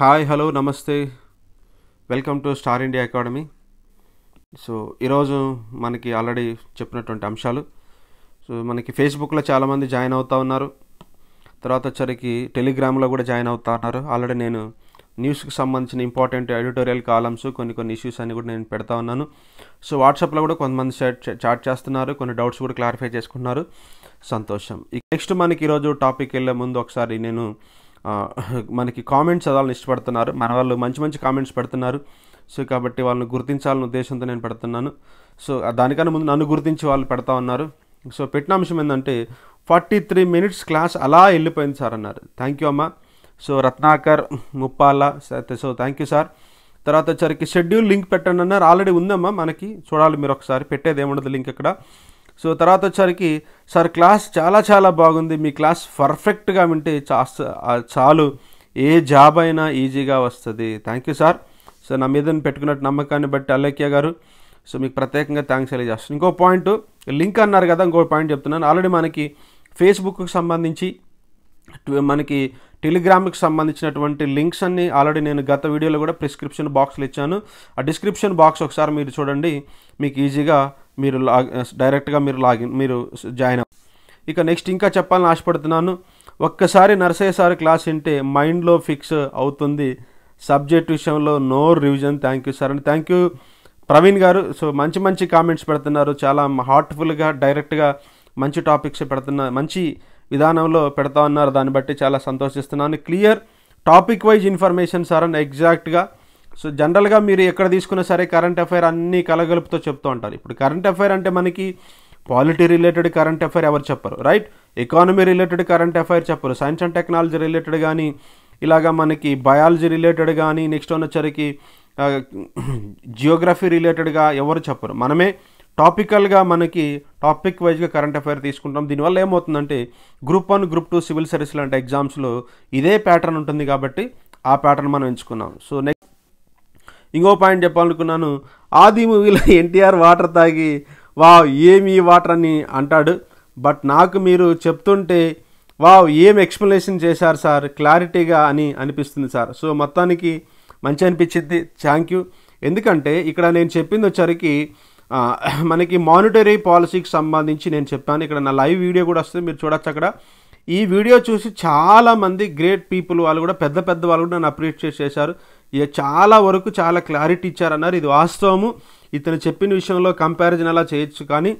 hi hello నమస్తే welcome to star India academy so ఈరోజు మనకి ఆల్రెడీ చెప్పినటువంటి అంశాలు సో మనకి ఫేస్బుక్లో చాలామంది జాయిన్ అవుతూ ఉన్నారు తర్వాత వచ్చరికి టెలిగ్రామ్లో కూడా జాయిన్ అవుతా ఉన్నారు ఆల్రెడీ నేను న్యూస్కి సంబంధించిన ఇంపార్టెంట్ ఎడిటోరియల్ కాలమ్స్ కొన్ని కొన్ని ఇష్యూస్ అన్ని కూడా నేను పెడతా ఉన్నాను సో వాట్సాప్లో కూడా కొంతమంది చాట్ చేస్తున్నారు కొన్ని డౌట్స్ కూడా క్లారిఫై చేసుకున్నారు సంతోషం నెక్స్ట్ మనకి ఈరోజు టాపిక్ వెళ్ళే ముందు ఒకసారి నేను మనకి కామెంట్స్ చదవాలని ఇష్టపడుతున్నారు మన వాళ్ళు మంచి మంచి కామెంట్స్ పెడుతున్నారు సో కాబట్టి వాళ్ళని గుర్తించాలని ఉద్దేశంతో నేను పెడుతున్నాను సో దానికన్నా ముందు నన్ను గుర్తించి వాళ్ళు పెడతా ఉన్నారు సో పెట్టిన అంశం ఏంటంటే ఫార్టీ త్రీ మినిట్స్ క్లాస్ అలా వెళ్ళిపోయింది సార్ అన్నారు థ్యాంక్ యూ అమ్మ so Ratnakar Muppala so thank you sir తర్వాత వచ్చరికి షెడ్యూల్ లింక్ పెట్టండి అన్నారు ఆల్రెడీ ఉందమ్మా మనకి చూడాలి మీరు ఒకసారి పెట్టేది ఏముండదు లింక్ ఇక్కడ సో తర్వాత వచ్చరికి సార్ క్లాస్ చాలా చాలా బాగుంది మీ క్లాస్ పర్ఫెక్ట్గా వింటే చా చాలు ఏ జాబ్ అయినా ఈజీగా వస్తుంది థ్యాంక్ యూ సార్ సో నా మీద పెట్టుకున్నట్టు నమ్మకాన్ని బట్టి అల్లక్య గారు సో మీకు ప్రత్యేకంగా థ్యాంక్స్ తెలియజేస్తాను ఇంకో పాయింట్ లింక్ అన్నారు కదా ఇంకో పాయింట్ చెప్తున్నాను ఆల్రెడీ మనకి ఫేస్బుక్కి సంబంధించి మనకి టెలిగ్రామ్కి సంబంధించినటువంటి లింక్స్ అన్ని ఆల్రెడీ నేను గత వీడియోలో కూడా ప్రిస్క్రిప్షన్ బాక్స్లు ఇచ్చాను ఆ డిస్క్రిప్షన్ బాక్స్ ఒకసారి మీరు చూడండి మీకు ఈజీగా మీరు లాగ్ డైరెక్ట్గా మీరు లాగిన్ మీరు జాయిన్ ఇక నెక్స్ట్ ఇంకా చెప్పాలని ఆశపడుతున్నాను ఒక్కసారి నర్సయ్య సార్ క్లాస్ వింటే మైండ్లో ఫిక్స్ అవుతుంది సబ్జెక్ట్ విషయంలో no revision thank you sir and thank you Praveen garu so మంచి మంచి కామెంట్స్ పెడుతున్నారు చాలా హార్ట్ఫుల్గా డైరెక్ట్గా మంచి టాపిక్స్ పెడుతున్నారు మంచి విధానంలో పెడతా ఉన్నారు దాన్ని బట్టి చాలా సంతోషిస్తున్నాను clear topic wise information sir and ఎగ్జాక్ట్గా సో జనరల్గా మీరు ఎక్కడ తీసుకున్నా సరే కరెంట్ అఫైర్ అన్నీ కలగలుపుతో చెప్తూ ఉంటారు ఇప్పుడు కరెంట్ అఫైర్ అంటే మనకి పాలిటీ రిలేటెడ్ కరెంట్ అఫైర్ ఎవరు చెప్పరు right economy related current affair చెప్పరు సైన్స్ అండ్ టెక్నాలజీ రిలేటెడ్ కానీ ఇలాగా మనకి బయాలజీ రిలేటెడ్ కానీ నెక్స్ట్ ఉన్నసరికి జియోగ్రఫీ రిలేటెడ్గా ఎవరు చెప్పరు మనమే టాపికల్గా మనకి టాపిక్ వైజ్గా కరెంట్ అఫైర్ తీసుకుంటాం దీనివల్ల ఏమవుతుందంటే group one group two civil service లాంటి ఎగ్జామ్స్లో ఇదే ప్యాటర్న్ ఉంటుంది కాబట్టి ఆ ప్యాటర్న్ మనం ఎంచుకున్నాం సో నెక్స్ట్ ఇంకో పాయింట్ చెప్పాలనుకున్నాను ఆది మూవీలో ఎన్టీఆర్ వాటర్ తాగి వా ఏమి వాటర్ అని అంటాడు బట్ నాకు మీరు చెప్తుంటే వావ్ ఏం ఎక్స్ప్లెనేషన్ చేశారు సార్ క్లారిటీగా అని అనిపిస్తుంది సార్ సో మొత్తానికి మంచి అనిపించింది థ్యాంక్ యూ ఎందుకంటే ఇక్కడ నేను చెప్పింది వచ్చరికి మనకి మానిటరీ పాలసీకి సంబంధించి నేను చెప్పాను ఇక్కడ నా లైవ్ వీడియో కూడా వస్తుంది మీరు చూడొచ్చు అక్కడ ఈ వీడియో చూసి చాలామంది గ్రేట్ పీపుల్ వాళ్ళు కూడా పెద్ద పెద్ద వాళ్ళు కూడా నన్ను అప్రిషియేట్ చేశారు ఇక చాలా వరకు చాలా క్లారిటీ ఇచ్చారన్నారు ఇది వాస్తవము ఇతను చెప్పిన విషయంలో కంపారిజన్ అలా చేయొచ్చు కానీ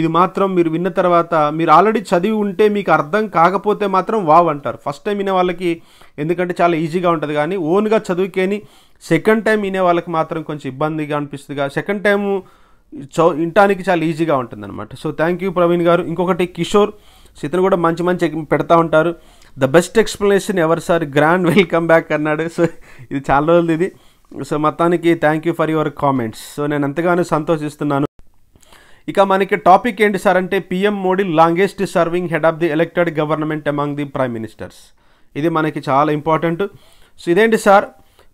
ఇది మాత్రం మీరు విన్న తర్వాత మీరు ఆల్రెడీ చదివి ఉంటే మీకు అర్థం కాకపోతే మాత్రం వావ్ అంటారు ఫస్ట్ టైం వినే వాళ్ళకి ఎందుకంటే చాలా ఈజీగా ఉంటుంది కానీ ఓన్గా చదివికేని సెకండ్ టైం వినే వాళ్ళకి మాత్రం కొంచెం ఇబ్బందిగా అనిపిస్తుందిగా సెకండ్ టైము చౌ వినటానికి చాలా ఈజీగా ఉంటుందన్నమాట సో థ్యాంక్ యూ ప్రవీణ్ గారు ఇంకొకటి కిషోర్ సితను కూడా మంచి మంచి పెడతా ఉంటారు ద బెస్ట్ ఎక్స్ప్లెనేషన్ ఎవరు సార్ గ్రాండ్ వెల్కమ్ బ్యాక్ అన్నాడు సో ఇది చాలా రోజులు ఇది సో మొత్తానికి thank you for your comments so నేను ఎంతగానో సంతోషిస్తున్నాను ఇక మనకి టాపిక్ ఏంటి సార్ అంటే PM Modi longest serving head of the elected government among the prime ministers ఇది మనకి చాలా ఇంపార్టెంట్ సో ఇదేంటి సార్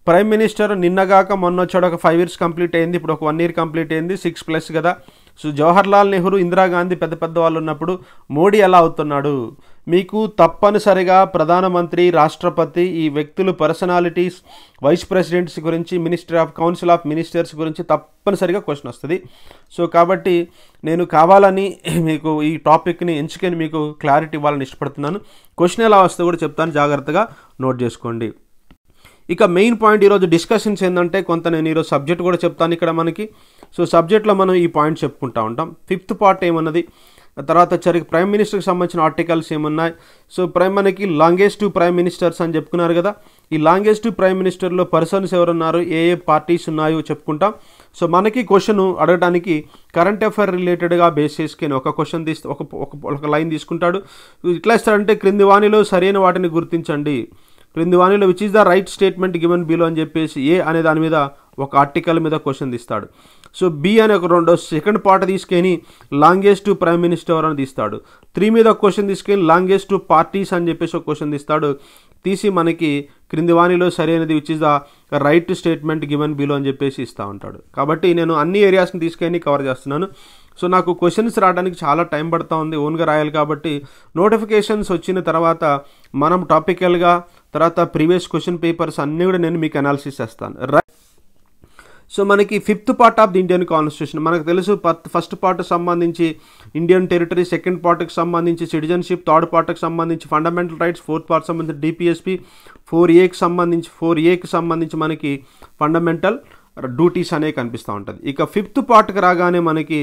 ప్రైమ్ మినిస్టర్ నిన్నగాక మొన్న వచ్చాడు ఒక ఫైవ్ ఇయర్స్ కంప్లీట్ అయింది ఇప్పుడు ఒక వన్ ఇయర్ కంప్లీట్ అయింది సిక్స్ ప్లస్ కదా సో జవహర్లాల్ నెహ్రూ ఇందిరాగాంధీ పెద్ద పెద్ద వాళ్ళు ఉన్నప్పుడు మోడీ ఎలా అవుతున్నాడు మీకు తప్పనిసరిగా ప్రధానమంత్రి రాష్ట్రపతి ఈ వ్యక్తులు పర్సనాలిటీస్ వైస్ ప్రెసిడెంట్స్ గురించి minister of council of ministers గురించి తప్పనిసరిగా క్వశ్చన్ వస్తుంది సో కాబట్టి నేను కావాలని మీకు ఈ టాపిక్ని ఎంచుకొని మీకు క్లారిటీ ఇవ్వాలని ఇష్టపడుతున్నాను క్వశ్చన్ ఎలా వస్తే కూడా చెప్తాను జాగ్రత్తగా నోట్ చేసుకోండి ఇక మెయిన్ పాయింట్ ఈరోజు డిస్కషన్స్ ఏంటంటే కొంత నేను ఈరోజు సబ్జెక్ట్ కూడా చెప్తాను ఇక్కడ మనకి సో సబ్జెక్ట్లో మనం ఈ పాయింట్స్ చెప్పుకుంటా ఉంటాం ఫిఫ్త్ పార్ట్ ఏమన్నది తర్వాత వచ్చరికి ప్రైమ్ మినిస్టర్కి సంబంధించిన ఆర్టికల్స్ ఏమున్నాయి సో ప్రైమ్ మనకి లాంగెస్ట్ ప్రైమ్ మినిస్టర్స్ అని చెప్పుకున్నారు కదా ఈ లాంగెస్ట్ ప్రైమ్ మినిస్టర్లో పర్సన్స్ ఎవరున్నారు ఏ ఏ పార్టీస్ ఉన్నాయో చెప్పుకుంటాం సో మనకి క్వశ్చన్ అడగడానికి కరెంట్ అఫైర్ రిలేటెడ్గా బేస్ చేసుకుని ఒక క్వశ్చన్ తీస్తే ఒక ఒక లైన్ తీసుకుంటాడు ఇట్లా ఇస్తాడంటే క్రింది వాణిలో సరైన వాటిని గుర్తించండి క్రింది వాణిలో which is the right statement given below అని చెప్పేసి ఏ అనే దాని మీద ఒక ఆర్టికల్ మీద క్వశ్చన్ తీస్తాడు సో బి అనే ఒక రెండో సెకండ్ పార్ట్ తీసుకొని లాంగెస్ట్ ప్రైమ్ మినిస్టర్ అని తీస్తాడు త్రీ మీద క్వశ్చన్ తీసుకెళ్ళి లాంగెస్ట్ పార్టీస్ అని చెప్పేసి ఒక క్వశ్చన్ తీస్తాడు తీసి మనకి క్రింది వాణిలో సరైనది which is the right statement given below అని చెప్పేసి ఇస్తూ ఉంటాడు కాబట్టి నేను అన్ని ఏరియాస్ని తీసుకొని కవర్ చేస్తున్నాను సో నాకు క్వశ్చన్స్ రావడానికి చాలా టైం పడుతూ ఉంది ఓన్గా రాయాలి కాబట్టి నోటిఫికేషన్స్ వచ్చిన తర్వాత మనం టాపికల్గా తర్వాత ప్రీవియస్ క్వశ్చన్ పేపర్స్ అన్నీ కూడా నేను మీకు అనాలిసిస్ చేస్తాను రైట్ సో మనకి fifth part of the Indian constitution మనకు తెలుసు ఫస్ట్ పార్ట్ సంబంధించి ఇండియన్ టెరిటరీ సెకండ్ పార్ట్కి సంబంధించి సిటిజన్షిప్ థర్డ్ పార్ట్కి సంబంధించి ఫండమెంటల్ రైట్స్ ఫోర్త్ పార్ట్ సంబంధించి డిపిఎస్పి ఫోర్ ఏకి సంబంధించి ఫోర్ ఏకి సంబంధించి మనకి ఫండమెంటల్ డ్యూటీస్ అనేవి కనిపిస్తూ ఉంటుంది ఇక ఫిఫ్త్ పార్ట్కి రాగానే మనకి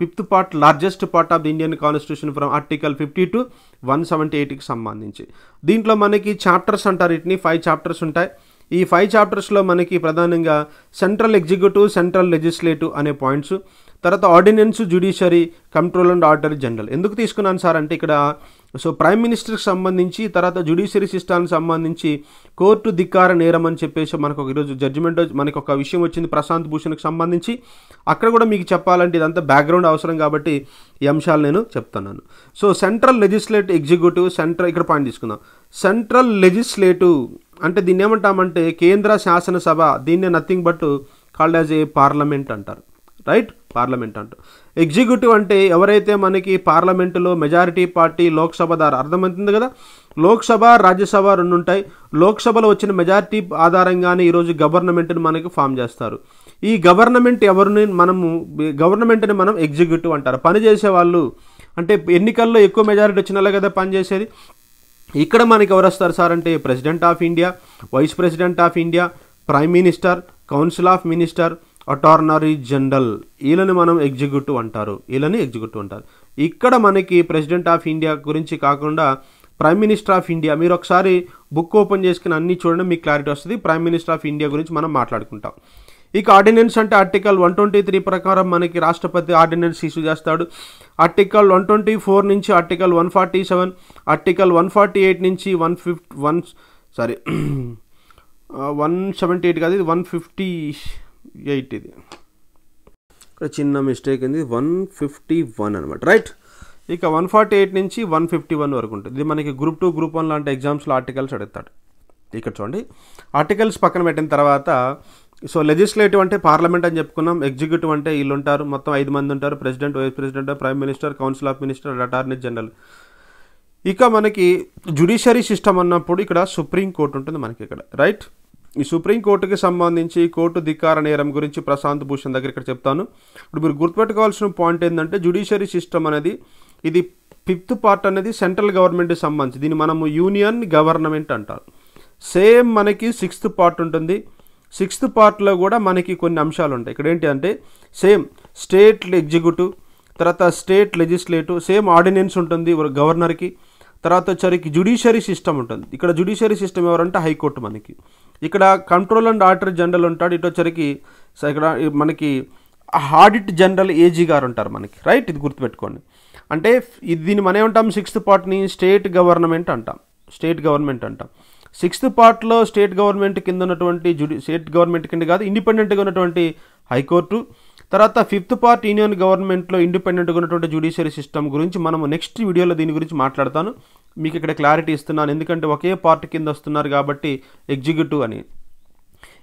fifth part largest part of the Indian constitution from article fifty two one seventy ఎయిట్కి సంబంధించి దీంట్లో మనకి చాప్టర్స్ అంటారు వీటిని ఫైవ్ చాప్టర్స్ ఉంటాయి ఈ ఫైవ్ చాప్టర్స్లో మనకి ప్రధానంగా సెంట్రల్ ఎగ్జిక్యూటివ్ సెంట్రల్ లెజిస్లేటివ్ అనే పాయింట్స్ తర్వాత ordinance judiciary control and order general ఎందుకు తీసుకున్నాను సార్ అంటే ఇక్కడ సో ప్రైమ్ మినిస్టర్కి సంబంధించి తర్వాత జ్యుడిషియరీ సిస్టానికి సంబంధించి కోర్టు ధిక్కార నేరం అని చెప్పేసి మనకు ఒక ఈరోజు జడ్జిమెంట్ మనకు ఒక విషయం వచ్చింది ప్రశాంత్ భూషణ్కి సంబంధించి అక్కడ కూడా మీకు చెప్పాలంటే ఇదంతా బ్యాక్గ్రౌండ్ అవసరం కాబట్టి ఈ అంశాలు నేను చెప్తున్నాను so central legislative executive central ఇక్కడ పాయింట్ తీసుకుందాం సెంట్రల్ లెజిస్లేటివ్ అంటే దీన్ని ఏమంటామంటే కేంద్ర శాసనసభ దీన్నే nothing but called as a parliament అంటారు రైట్ పార్లమెంట్ అంటూ ఎగ్జిక్యూటివ్ అంటే ఎవరైతే మనకి పార్లమెంటులో మెజారిటీ పార్టీ లోక్సభ ద్వారా అర్థమవుతుంది కదా లోక్సభ రాజ్యసభ రెండు ఉంటాయి లోక్సభలో వచ్చిన మెజారిటీ ఆధారంగానే ఈరోజు గవర్నమెంట్ని మనకి ఫామ్ చేస్తారు ఈ గవర్నమెంట్ ఎవరిని మనము గవర్నమెంట్ని మనం ఎగ్జిక్యూటివ్ అంటారు పనిచేసే వాళ్ళు అంటే ఎన్నికల్లో ఎక్కువ మెజారిటీ వచ్చినలా కదా పనిచేసేది ఇక్కడ మనకి ఎవరు వస్తారు సార్ అంటే president of India vice president of India prime minister council of minister attorney general వీళ్ళని మనం ఎగ్జిక్యూటివ్ అంటారు వీళ్ళని ఎగ్జిక్యూటివ్ అంటారు ఇక్కడ మనకి ప్రెసిడెంట్ ఆఫ్ ఇండియా గురించి కాకుండా ప్రైమ్ మినిస్టర్ ఆఫ్ ఇండియా మీరు ఒకసారి బుక్ ఓపెన్ చేసుకుని అన్ని చూడండి మీకు క్లారిటీ వస్తుంది ప్రైమ్ మినిస్టర్ ఆఫ్ ఇండియా గురించి మనం మాట్లాడుకుంటాం ఇక ఆర్డినెన్స్ అంటే ఆర్టికల్ వన్ ట్వంటీ త్రీ ప్రకారం మనకి రాష్ట్రపతి ఆర్డినెన్స్ ఇష్యూ చేస్తాడు ఆర్టికల్ వన్ ట్వంటీ ఫోర్ నుంచి article one forty seven article one forty eight నుంచి one fifty one sorry one seventy eight కాదు ఇది వన్ ఫిఫ్టీ ఎయిట్ ఇది ఇక్కడ చిన్న మిస్టేక్ అయింది వన్ ఫిఫ్టీ వన్ అనమాట రైట్ ఇక వన్ ఫార్టీ ఎయిట్ నుంచి వన్ ఫిఫ్టీ వన్ వరకు ఉంటుంది ఇది మనకి గ్రూప్ టూ గ్రూప్ వన్ లాంటి ఎగ్జామ్స్లో ఆర్టికల్స్ అడుగుతాడు ఇక్కడ చూడండి ఆర్టికల్స్ పక్కన పెట్టిన తర్వాత సో లెజిస్లేటివ్ అంటే పార్లమెంట్ అని చెప్పుకున్నాం ఎగ్జిక్యూటివ్ అంటే వీళ్ళు ఉంటారు మొత్తం ఐదు మంది ఉంటారు president vice president prime minister council of minister attorney general ఇక మనకి జుడిషియరీ సిస్టమ్ అన్నప్పుడు ఇక్కడ సుప్రీం కోర్టు ఉంటుంది మనకి ఇక్కడ రైట్ ఈ సుప్రీంకోర్టుకి సంబంధించి కోర్టు ధిక్కార నేరం గురించి ప్రశాంత్ భూషణ్ దగ్గర ఇక్కడ చెప్తాను ఇప్పుడు మీరు గుర్తుపెట్టుకోవాల్సిన పాయింట్ ఏంటంటే జుడిషియరీ సిస్టమ్ అనేది ఇది ఫిఫ్త్ పార్ట్ అనేది సెంట్రల్ గవర్నమెంట్కి సంబంధించి దీన్ని మనము యూనియన్ గవర్నమెంట్ అంటారు సేమ్ మనకి సిక్స్త్ పార్ట్ ఉంటుంది సిక్స్త్ పార్ట్లో కూడా మనకి కొన్ని అంశాలు ఉంటాయి ఇక్కడ ఏంటి అంటే సేమ్ స్టేట్ ఎగ్జిక్యూటివ్ తర్వాత స్టేట్ లెజిస్లేటివ్ సేమ్ ఆర్డినెన్స్ ఉంటుంది గవర్నర్కి తర్వాత వచ్చరికి జ్యుడిషియరీ సిస్టమ్ ఉంటుంది ఇక్కడ జ్యుడిషియరీ సిస్టమ్ ఎవరంటే హైకోర్టు మనకి ఇక్కడ కంట్రోల్ అండ్ ఆడిటర్ జనరల్ ఉంటాడు ఇటు వచ్చరికి ఇక్కడ మనకి ఆడిట్ జనరల్ ఏజీ గారు ఉంటారు మనకి రైట్ ఇది గుర్తుపెట్టుకోండి అంటే ఇది దీన్ని మనం ఏమంటాం సిక్స్త్ పార్ట్ని స్టేట్ గవర్నమెంట్ అంటాం స్టేట్ గవర్నమెంట్ అంటాం సిక్స్త్ పార్ట్లో స్టేట్ గవర్నమెంట్ కింద ఉన్నటువంటి జుడి స్టేట్ గవర్నమెంట్ కింద కాదు ఇండిపెండెంట్గా ఉన్నటువంటి హైకోర్టు తర్వాత ఫిఫ్త్ పార్ట్ యూనియన్ గవర్నమెంట్లో ఇండిపెండెంట్గా ఉన్నటువంటి జ్యుడిషియరీ సిస్టమ్ గురించి మనం నెక్స్ట్ వీడియోలో దీని గురించి మాట్లాడతాను మీకు ఇక్కడ క్లారిటీ ఇస్తున్నాను ఎందుకంటే ఒకే పార్టీ కింద వస్తున్నారు కాబట్టి ఎగ్జిక్యూటివ్ అని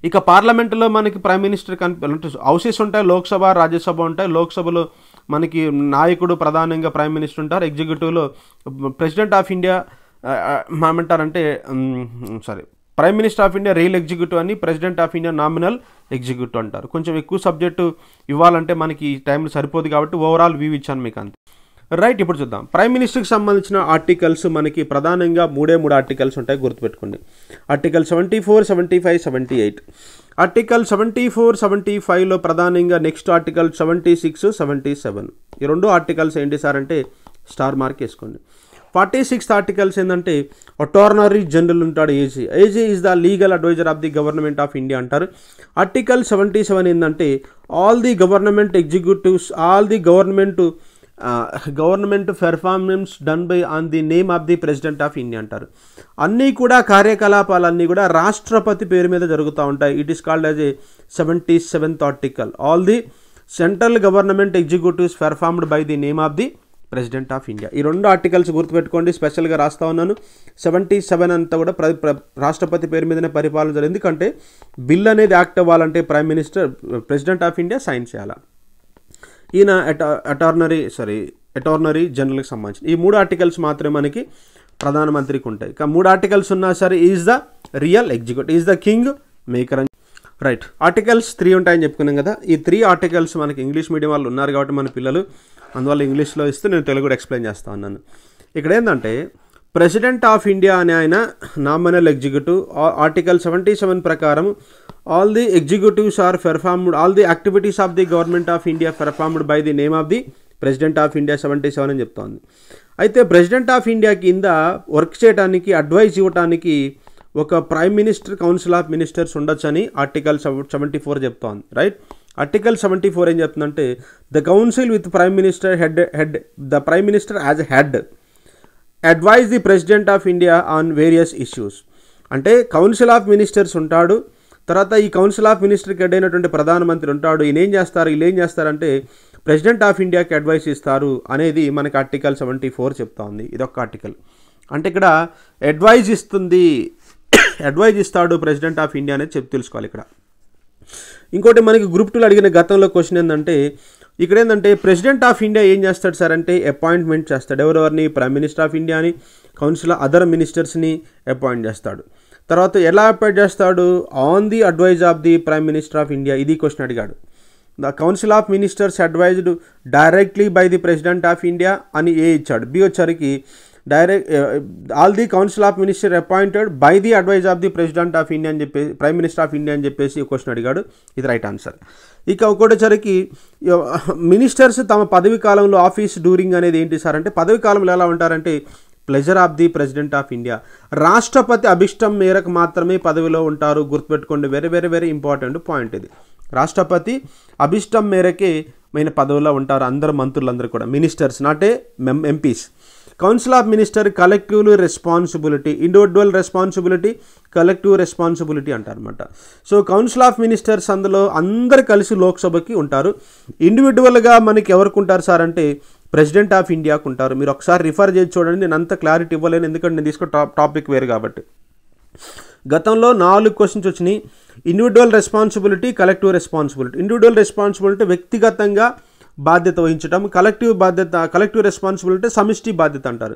ఇక పార్లమెంట్లో మనకి ప్రైమ్ మినిస్టర్ కనిపి హౌసెస్ ఉంటాయి లోక్సభ రాజ్యసభ ఉంటాయి లోక్సభలో మనకి నాయకుడు ప్రధానంగా ప్రైమ్ మినిస్టర్ ఉంటారు ఎగ్జిక్యూటివ్లో ప్రెసిడెంట్ ఆఫ్ ఇండియా ఏమంటారంటే sorry prime minister of India real executive అని president of India nominal executive అంటారు కొంచెం ఎక్కువ సబ్జెక్టు ఇవ్వాలంటే మనకి ఈ టైంలో సరిపోదు కాబట్టి ఓవరాల్ వ్యూ ఇచ్చాను మీకు అంతే రైట్ ఇప్పుడు చూద్దాం ప్రైమ్ మినిస్టర్కి సంబంధించిన ఆర్టికల్స్ మనకి ప్రధానంగా మూడే మూడు ఆర్టికల్స్ ఉంటాయి గుర్తుపెట్టుకోండి article seventy four seventy five seventy eight article seventy four seventy ఫైవ్లో ప్రధానంగా next article seventy six seventy seven ఈ రెండు ఆర్టికల్స్ ఏంటి సార్ అంటే స్టార్ మార్క్ వేసుకోండి ఫార్టీ సిక్స్త్ ఆర్టికల్స్ ఏంటంటే అటార్నరీ జనరల్ ఉంటాడు AG AG is the legal adviser of the government of India అంటారు ఆర్టికల్ సెవెంటీ సెవెన్ ఏంటంటే all the government executives all the government government performance done by on the name of the president of India అంటారు అన్నీ కూడా కార్యకలాపాలన్నీ కూడా రాష్ట్రపతి పేరు మీద జరుగుతూ ఉంటాయి it is called as a seventy seventh article all the central government executives performed by the name of the president of India ఈ రెండు ఆర్టికల్స్ గుర్తుపెట్టుకోండి స్పెషల్గా రాస్తా ఉన్నాను సెవెంటీ సెవెన్ అంతా కూడా ప్ర రాష్ట్రపతి పేరు మీదనే పరిపాలన జరిగింది ఎందుకంటే బిల్ అనేది యాక్ట్ అవ్వాలంటే prime minister president of India sign చేయాలా ఈయన అటార్నరీ సారీ అటార్నరీ జనరల్కి సంబంధించి ఈ మూడు ఆర్టికల్స్ మాత్రమే మనకి ప్రధానమంత్రికి ఉంటాయి ఇక మూడు ఆర్టికల్స్ ఉన్నా సరే is the real executive is the king maker right articles three ఉంటాయని చెప్పుకున్నాం కదా ఈ త్రీ ఆర్టికల్స్ మనకి ఇంగ్లీష్ మీడియం వాళ్ళు ఉన్నారు కాబట్టి మన పిల్లలు అందువల్ల ఇంగ్లీష్లో ఇస్తే నేను తెలుగులో ఎక్స్ప్లెయిన్ చేస్తా ఉన్నాను ఇక్కడ ఏంటంటే ప్రెసిడెంట్ ఆఫ్ ఇండియా అనే ఆయన nominal executive article seventy seven ప్రకారం all the executives are performed all the activities of the government of India performed by the name of the president of India seventy seven అని చెప్తోంది అయితే president of India కింద work చేయడానికి advise ఇవ్వడానికి ఒక prime minister council of ministers ఉండొచ్చని article seventy four చెప్తోంది right article seventy four ఏం చెప్తుందంటే the council with prime minister head head the prime minister as head advise the president of India on various issues అంటే council of ministers ఉంటాడు తర్వాత ఈ council of మినిస్టర్కి head అయినటువంటి ప్రధానమంత్రి ఉంటాడు ఈయన ఏం చేస్తారు వీళ్ళు ఏం చేస్తారంటే ప్రెసిడెంట్ ఆఫ్ ఇండియాకి అడ్వైస్ ఇస్తారు అనేది మనకి ఆర్టికల్ సెవెంటీ ఫోర్ చెప్తా ఉంది ఇదొక ఆర్టికల్ అంటే ఇక్కడ అడ్వైజ్ ఇస్తుంది అడ్వైజ్ ఇస్తాడు ప్రెసిడెంట్ ఆఫ్ ఇండియా అనేది చెప్పి తెలుసుకోవాలి ఇక్కడ ఇంకోటి మనకి గ్రూప్ టూలో అడిగిన గతంలో క్వశ్చన్ ఏంటంటే ఇక్కడ ఏంటంటే ప్రెసిడెంట్ ఆఫ్ ఇండియా ఏం చేస్తాడు సార్ అంటే అపాయింట్మెంట్ చేస్తాడు ఎవరెవరిని ప్రైమ్ మినిస్టర్ ఆఫ్ ఇండియాని కౌన్సిల్ అదర్ మినిస్టర్స్ని అపాయింట్ చేస్తాడు తర్వాత ఎలా అపాయింట్ చేస్తాడు on the advice of the prime minister of India ఇది క్వశ్చన్ అడిగాడు the council of ministers advised directly by the president of India అని ఏ ఇచ్చాడు బి వచ్చరికి direct all the council of minister appointed by the advice of the president of India అని చెప్పేసి prime minister of India అని చెప్పేసి question అడిగాడు ఇది right answer ఇక ఒకటోసరికి మినిస్టర్స్ తమ పదవి కాలంలో ఆఫీస్ డ్యూరింగ్ అనేది ఏంటి సార్ అంటే పదవి కాలంలో ఎలా ఉంటారంటే pleasure of the president of India రాష్ట్రపతి అభిష్టం మేరకు మాత్రమే పదవిలో ఉంటారు గుర్తుపెట్టుకోండి very very very important point ఇది రాష్ట్రపతి అభిష్టం మేరకే మైన పదవిలో ఉంటారు అందరు మంత్రులందరూ కూడా మినిస్టర్స్ నాటే మెం MPs council of minister collective responsibility individual responsibility collective responsibility అంటారనమాట సో కౌన్సిల్ ఆఫ్ మినిస్టర్స్ అందులో అందరు కలిసి లోక్సభకి ఉంటారు ఇండివిజువల్గా మనకి ఎవరికి ఉంటారు సార్ అంటే ప్రెసిడెంట్ ఆఫ్ ఇండియాకు ఉంటారు మీరు ఒకసారి రిఫర్ చేసి చూడండి నేను అంత క్లారిటీ ఇవ్వలేను ఎందుకంటే నేను తీసుకున్న టాపిక్ వేరు కాబట్టి గతంలో నాలుగు క్వశ్చన్స్ వచ్చినాయి individual responsibility collective responsibility individual responsibility వ్యక్తిగతంగా బాధ్యత వహించడం కలెక్టివ్ బాధ్యత కలెక్టివ్ రెస్పాన్సిబిలిటీ సమిష్టి బాధ్యత అంటారు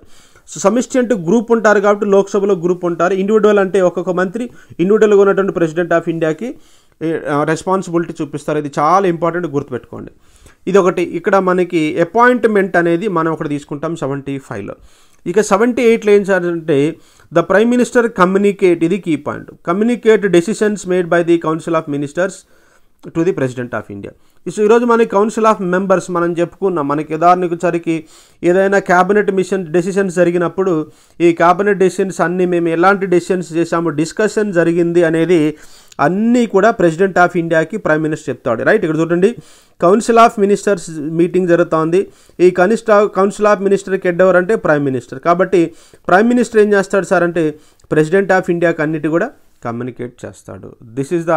సో సమిష్టి అంటే గ్రూప్ ఉంటారు కాబట్టి లోక్సభలో గ్రూప్ ఉంటారు ఇండివిజువల్ అంటే ఒక్కొక్క మంత్రి ఇండివిజువల్గా ఉన్నటువంటి ప్రెసిడెంట్ ఆఫ్ ఇండియాకి రెస్పాన్సిబిలిటీ చూపిస్తారు ఇది చాలా ఇంపార్టెంట్ గుర్తుపెట్టుకోండి ఇది ఒకటి ఇక్కడ మనకి అపాయింట్మెంట్ అనేది మనం ఒకటి తీసుకుంటాం సెవెంటీ ఫైవ్లో ఇక సెవెంటీ ఎయిట్లో ఏం అంటే ద ప్రైమ్ మినిస్టర్ కమ్యూనికేట్ ఇది key point communicate decisions made by the council of ministers to the president of India so ఈరోజు మనకి కౌన్సిల్ ఆఫ్ మెంబర్స్ మనం చెప్పుకున్నాం మనకి ఉదాహరణకు సరికి ఏదైనా క్యాబినెట్ మిషన్ డెసిషన్స్ జరిగినప్పుడు ఈ క్యాబినెట్ డెసిషన్స్ అన్నీ మేము ఎలాంటి డెసిషన్స్ చేశాము డిస్కషన్ జరిగింది అనేది అన్నీ కూడా ప్రెసిడెంట్ ఆఫ్ ఇండియాకి ప్రైమ్ మినిస్టర్ చెప్తాడు రైట్ ఇక్కడ చూడండి కౌన్సిల్ ఆఫ్ మినిస్టర్స్ మీటింగ్ జరుగుతోంది ఈ కనిష్ట కౌన్సిల్ ఆఫ్ మినిస్టర్కి ఎడ్డెవరంటే ప్రైమ్ మినిస్టర్ కాబట్టి ప్రైమ్ మినిస్టర్ ఏం చేస్తాడు సార్ అంటే ప్రెసిడెంట్ ఆఫ్ ఇండియాకి అన్నిటి కూడా కమ్యూనికేట్ చేస్తాడు this is the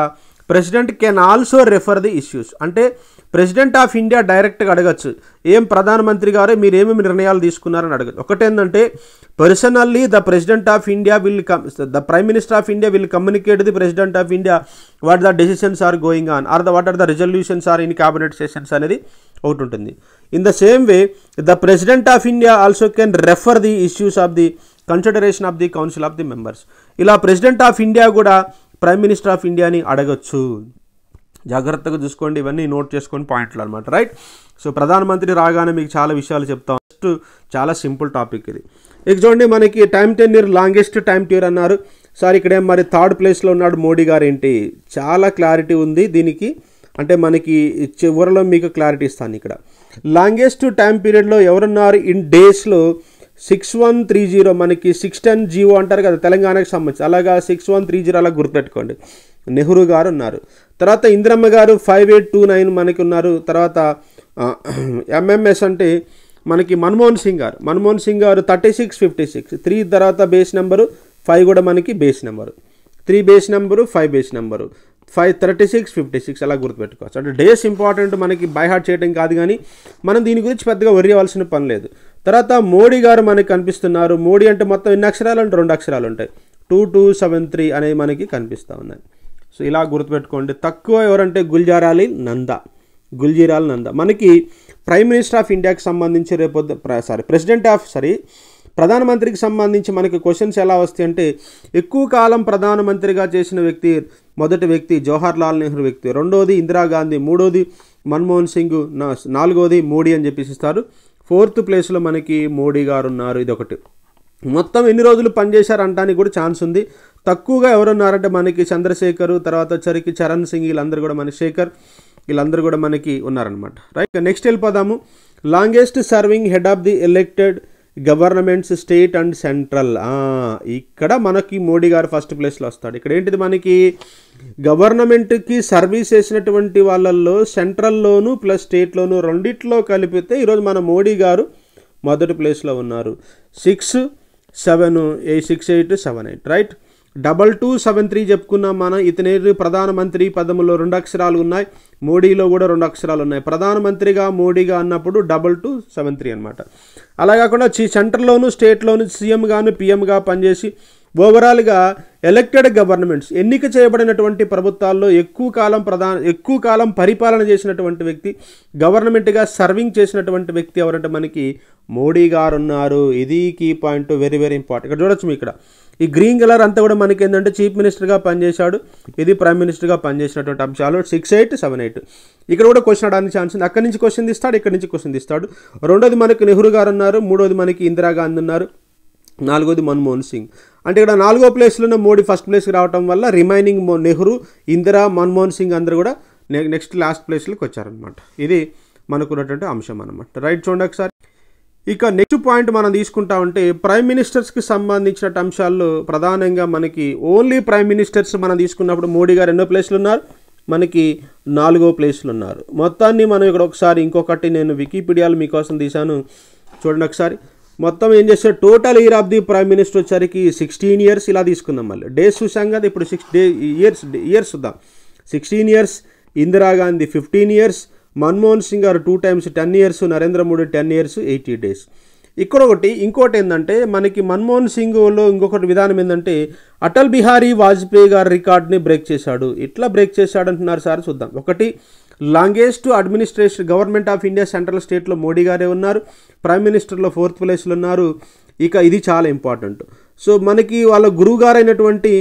president can also refer the issues అంటే ప్రెసిడెంట్ ఆఫ్ ఇండియా డైరెక్ట్గా అడగచ్చు ఏం ప్రధానమంత్రి గారు మీరు ఏమేమి నిర్ణయాలు తీసుకున్నారని అడగచ్చు ఒకటేందంటే personally the president of India will come the prime minister of India will communicate the president of India what the decisions are going on or the what are the resolutions are in cabinet sessions అనేది ఒకటి ఉంటుంది in the same way the president of India also can refer the issues of the consideration of the council of the members ఇలా president of India కూడా prime minister of ఇండియాని అడగచ్చు జాగ్రత్తగా చూసుకోండి ఇవన్నీ నోట్ చేసుకొని పాయింట్లు అనమాట రైట్ సో ప్రధానమంత్రి రాగానే మీకు చాలా విషయాలు చెప్తాం ఫస్ట్ చాలా సింపుల్ టాపిక్ ఇది ఇక చూడండి మనకి time tenure longest time tenure అన్నారు సార్ ఇక్కడే మరి థర్డ్ ప్లేస్లో ఉన్నాడు మోడీ గారు ఏంటి చాలా క్లారిటీ ఉంది దీనికి అంటే మనకి చివరిలో మీకు క్లారిటీ ఇస్తాను ఇక్కడ లాంగెస్ట్ టైం పీరియడ్లో ఎవరున్నారు ఇన్ డేస్లో సిక్స్ వన్ త్రీ జీరో మనకి సిక్స్ టెన్ జీవో అంటారు కదా తెలంగాణకు సంబంధించి అలాగా సిక్స్ వన్ త్రీ జీరో అలా గుర్తుపెట్టుకోండి నెహ్రూ గారు ఉన్నారు తర్వాత ఇందిరమ్మ గారు ఫైవ్ ఎయిట్ టూ నైన్ మనకి ఉన్నారు తర్వాత ఎంఎంఎస్ అంటే మనకి మన్మోహన్ సింగ్ గారు మన్మోహన్ సింగ్ గారు thirty six fifty six three తర్వాత బేస్ నెంబరు ఫైవ్ కూడా మనకి base number three base number five base number five thirty six fifty six అలా గుర్తుపెట్టుకోవచ్చు అంటే డేస్ ఇంపార్టెంట్ మనకి బై హార్ట్ చేయడం కాదు కానీ మనం దీని గురించి పెద్దగా వరి అవ్వాల్సిన పని లేదు తర్వాత మోడీ గారు మనకి కనిపిస్తున్నారు మోడీ అంటే మొత్తం ఎన్ని అక్షరాలు అంటే రెండు అక్షరాలు ఉంటాయి టూ టూ సెవెన్ త్రీ అనేవి మనకి కనిపిస్తూ ఉన్నాయి సో ఇలా గుర్తుపెట్టుకోండి తక్కువ ఎవరంటే గుల్జారాలి నంద గుల్జీరాలి నంద మనకి ప్రైమ్ మినిస్టర్ ఆఫ్ ఇండియాకి సంబంధించి రేపు సారీ ప్రెసిడెంట్ ఆఫ్ సారీ ప్రధానమంత్రికి సంబంధించి మనకి క్వశ్చన్స్ ఎలా వస్తాయి అంటే ఎక్కువ కాలం ప్రధానమంత్రిగా చేసిన వ్యక్తి మొదటి వ్యక్తి జవహర్లాల్ నెహ్రూ వ్యక్తి రెండోది ఇందిరాగాంధీ మూడోది మన్మోహన్ సింగ్ నాలుగోది మోడీ అని చెప్పేసి ఇస్తారు ఫోర్త్ ప్లేస్లో మనకి మోడీ గారు ఉన్నారు ఇది ఒకటి మొత్తం ఎన్ని రోజులు పనిచేశారు అంటానికి కూడా ఛాన్స్ ఉంది తక్కువగా ఎవరున్నారంటే మనకి చంద్రశేఖర్ తర్వాత వచ్చరికి చరణ్ సింగ్ వీళ్ళందరూ కూడా మనకి శేఖర్ వీళ్ళందరూ కూడా మనకి ఉన్నారనమాట రైట్ నెక్స్ట్ వెళ్ళిపోదాము longest serving head of the elected governments state and central ఇక్కడ మనకి మోడీ గారు ఫస్ట్ ప్లేస్లో వస్తాడు ఇక్కడ ఏంటిది మనకి గవర్నమెంట్కి సర్వీస్ చేసినటువంటి వాళ్ళల్లో సెంట్రల్లోను ప్లస్ స్టేట్లోను రెండిట్లో కలిపితే ఈరోజు మన మోడీ గారు మొదటి ప్లేస్లో ఉన్నారు six seven eight six eight seven eight right double two seven three చెప్పుకున్నాం మనం ఇతనేరు ప్రధానమంత్రి పదములో రెండు అక్షరాలు ఉన్నాయి మోడీలో కూడా రెండు అక్షరాలు ఉన్నాయి ప్రధానమంత్రిగా మోడీగా అన్నప్పుడు డబల్ టూ సెవెన్ త్రీ అనమాట అలా కాకుండా సెంటర్లోను స్టేట్లోను సీఎంగాను పీఎంగా పనిచేసి ఓవరాల్గా ఎలక్టెడ్ గవర్నమెంట్స్ ఎన్నిక చేయబడినటువంటి ప్రభుత్వాల్లో ఎక్కువ కాలం ప్రధాన ఎక్కువ కాలం పరిపాలన చేసినటువంటి వ్యక్తి గవర్నమెంట్గా సర్వింగ్ చేసినటువంటి వ్యక్తి ఎవరంటే మనకి మోడీ గారు ఉన్నారు ఇది key point very very important ఇక్కడ చూడొచ్చు ఇక్కడ ఈ గ్రీన్ కలర్ అంతా కూడా మనకి ఏంటంటే చీఫ్ మినిస్టర్గా పనిచేశాడు ఇది ప్రైమ్ మినిస్టర్గా పనిచేసినటువంటి అంశాలు సిక్స్ ఎయిట్ సెవెన్ ఎయిట్ ఇక్కడ కూడా క్వశ్చన్ అడడానికి ఛాన్స్ ఉంది అక్కడి నుంచి క్వశ్చన్ తీస్తాడు ఇక్కడ నుంచి క్వశ్చన్ తీస్తాడు రెండోది మనకి నెహ్రూ గారు ఉన్నారు మూడోది మనకి ఇందిరాగాంధీ ఉన్నారు నాలుగోది మన్మోహన్ సింగ్ అంటే ఇక్కడ నాలుగో ప్లేస్లోనే మోడీ ఫస్ట్ ప్లేస్కి రావటం వల్ల రిమైనింగ్ నెహ్రూ ఇందిరా మన్మోహన్ సింగ్ అందరూ కూడా నెక్స్ట్ లాస్ట్ ప్లేస్లోకి వచ్చారనమాట ఇది మనకున్నటువంటి అంశం అనమాట రైట్ చూడండి ఒకసారి ఇక నెక్స్ట్ పాయింట్ మనం తీసుకుంటా ఉంటే ప్రైమ్ మినిస్టర్స్కి సంబంధించిన అంశాల్లో ప్రధానంగా మనకి ఓన్లీ ప్రైమ్ మినిస్టర్స్ మనం తీసుకున్నప్పుడు మోడీ గారు ఎన్నో ప్లేస్లు ఉన్నారు మనకి నాలుగో ప్లేస్లు ఉన్నారు మొత్తాన్ని మనం ఇక్కడ ఒకసారి ఇంకొకటి నేను వికీపీడియాలో మీకోసం తీశాను చూడండి ఒకసారి మొత్తం ఏం చేస్తే total year of the prime minister వచ్చరికి సిక్స్టీన్ ఇయర్స్ ఇలా తీసుకుందాం మళ్ళీ డేస్ చూసాం కదా ఇప్పుడు సిక్స్ డే ఇయర్స్ ఇయర్స్ చూద్దాం sixteen years Indira Gandhi fifteen years Manmohan Singh గారు two times ten years Narendra Modi ten years eighty days ఇక్కడ ఒకటి ఇంకోటి ఏంటంటే మనకి మన్మోహన్ సింగ్లో ఇంకొకటి విధానం ఏంటంటే అటల్ బిహారీ వాజ్పేయి గారి రికార్డ్ని బ్రేక్ చేశాడు ఇట్లా బ్రేక్ చేశాడు అంటున్నారు సార్ చూద్దాం ఒకటి longest administration government of India central స్టేట్లో మోడీ గారే ఉన్నారు ప్రైమ్ మినిస్టర్లో ఫోర్త్ ప్లేస్లో ఉన్నారు ఇక ఇది చాలా ఇంపార్టెంట్ సో మనకి వాళ్ళ గురువు గారైనటువంటి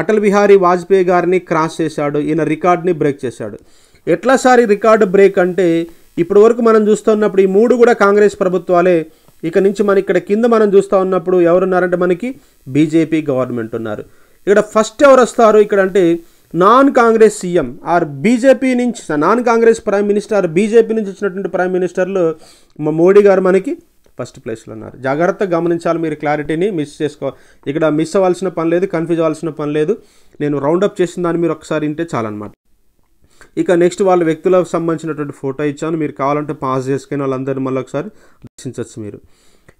అటల్ బిహారీ వాజ్పేయి గారిని క్రాస్ చేశాడు ఈయన రికార్డ్ని బ్రేక్ చేశాడు ఎట్లా సారి రికార్డు బ్రేక్ అంటే ఇప్పటి వరకు మనం చూస్తూ ఉన్నప్పుడు ఈ మూడు కూడా కాంగ్రెస్ ప్రభుత్వాలే ఇక నుంచి మన ఇక్కడ కింద మనం చూస్తూ ఉన్నప్పుడు ఎవరున్నారంటే మనకి బీజేపీ గవర్నమెంట్ ఉన్నారు ఇక్కడ ఫస్ట్ ఎవరు వస్తారు ఇక్కడ అంటే non Congress CM or BJP నుంచి non Congress prime minister or BJP నుంచి వచ్చినటువంటి ప్రైమ్ మినిస్టర్లు మా మోడీ గారు మనకి ఫస్ట్ ప్లేస్లో ఉన్నారు జాగ్రత్తగా గమనించాలి మీరు క్లారిటీని మిస్ చేసుకో ఇక్కడ మిస్ అవ్వాల్సిన పని లేదు కన్ఫ్యూజ్ అవ్వాల్సిన పని లేదు నేను రౌండప్ చేసిన దాన్ని మీరు ఒకసారి వింటే చాలన్నమాట ఇక నెక్స్ట్ వాళ్ళ వ్యక్తులకు సంబంధించినటువంటి ఫోటో ఇచ్చాను మీరు కావాలంటే పాస్ చేసుకుని వాళ్ళందరినీ మళ్ళీ ఒకసారి దర్శించవచ్చు మీరు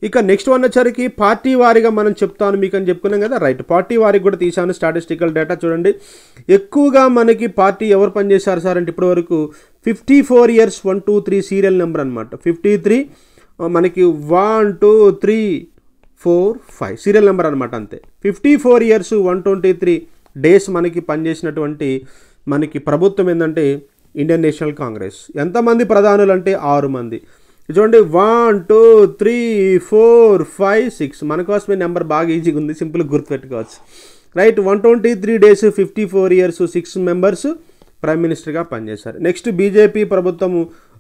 ఇక నెక్స్ట్ వన్ వచ్చరికి పార్టీ వారిగా మనం చెప్తాను మీకు అని చెప్పుకున్నాం కదా రైట్ పార్టీ వారికి కూడా తీశాను స్టాటిస్టికల్ డేటా చూడండి ఎక్కువగా మనకి పార్టీ ఎవరు పనిచేశారు సార్ అంటే ఇప్పటి వరకు fifty four years one two three serial number అనమాట ఫిఫ్టీ త్రీ మనకి one two three four five serial number అనమాట అంతే fifty four years one twenty three days మనకి పనిచేసినటువంటి మనకి ప్రభుత్వం ఏంటంటే ఇండియన్ నేషనల్ కాంగ్రెస్ ఎంతమంది ప్రధానులు అంటే ఆరు మంది చూడండి one two three four five six మన కోసమే నెంబర్ బాగా ఈజీగా ఉంది సింపుల్గా గుర్తుపెట్టుకోవచ్చు right one twenty three days fifty four years six members prime మినిస్టర్గా పనిచేశారు నెక్స్ట్ బీజేపీ ప్రభుత్వం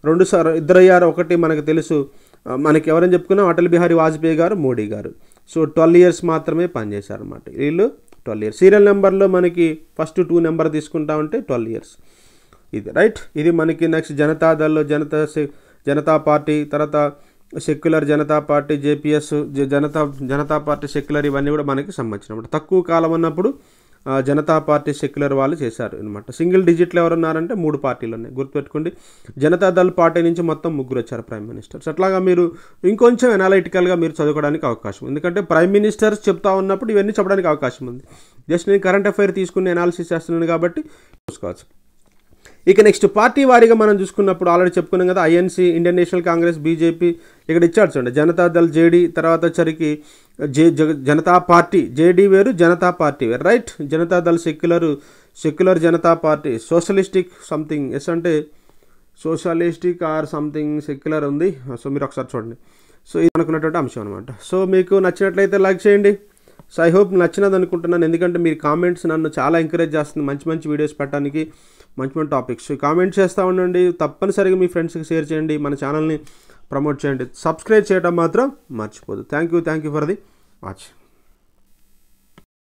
రెండు సార్ ఇద్దరయ్యారు ఒకటి మనకు తెలుసు మనకి ఎవరని చెప్పుకున్నా అటల్ బిహారీ వాజ్పేయి గారు మోడీ గారు సో ట్వెల్వ్ ఇయర్స్ మాత్రమే పనిచేశారు అనమాట వీళ్ళు ట్వెల్వ్ ఇయర్స్ సీరియల్ నెంబర్లో మనకి ఫస్ట్ టూ నెంబర్ తీసుకుంటా ఉంటే ట్వెల్వ్ ఇయర్స్ ఇది రైట్ ఇది మనకి నెక్స్ట్ జనతాదల్లో జనతా జనతా పార్టీ తర్వాత secular Janata party JPS Janata Janata party secular ఇవన్నీ కూడా మనకి సంబంధించిన అనమాట తక్కువ కాలం ఉన్నప్పుడు జనతా పార్టీ సెక్యులర్ వాళ్ళు చేశారు అనమాట సింగిల్ డిజిట్లు ఎవరు ఉన్నారంటే మూడు పార్టీలు ఉన్నాయి గుర్తుపెట్టుకోండి జనతా దళ్ పార్టీ నుంచి మొత్తం ముగ్గురు వచ్చారు ప్రైమ్ మినిస్టర్స్ అట్లాగా మీరు ఇంకొంచెం ఎనాలిటికల్గా మీరు చదువుకోవడానికి అవకాశం ఎందుకంటే ప్రైమ్ మినిస్టర్స్ చెప్తా ఉన్నప్పుడు ఇవన్నీ చెప్పడానికి అవకాశం ఉంది జస్ట్ నేను కరెంట్ అఫైర్ తీసుకుని ఎనాలిసిస్ చేస్తున్నాను కాబట్టి చూసుకోవచ్చు ఇక నెక్స్ట్ పార్టీ వారీగా మనం చూసుకున్నప్పుడు ఆల్రెడీ చెప్పుకున్నాం కదా INC Indian National Congress BJP ఇక్కడ ఇచ్చాడు చూడండి జనతాదళ్ జేడీ తర్వాత వచ్చరికి జే జనతా పార్టీ జేడీ వేరు జనతా పార్టీ వేరు right Janata Dal secular secular Janata party socialistic something ఎస్ అంటే సోషలిస్టిక్ ఆర్ సంథింగ్ సెక్యులర్ ఉంది సో మీరు ఒకసారి చూడండి సో ఇది అనుకున్నటువంటి అంశం అనమాట సో మీకు నచ్చినట్లయితే లైక్ చేయండి సో ఐ హోప్ నచ్చినది అనుకుంటున్నాను ఎందుకంటే మీరు కామెంట్స్ నన్ను చాలా ఎంకరేజ్ చేస్తుంది మంచి మంచి వీడియోస్ పెట్టడానికి మంచి మంచి టాపిక్స్ కామెంట్ చేస్తూ ఉండండి తప్పనిసరిగా మీ ఫ్రెండ్స్కి షేర్ చేయండి మన ఛానల్ని ప్రమోట్ చేయండి సబ్స్క్రైబ్ చేయడం మాత్రం మర్చిపోదు thank you thank you for the watch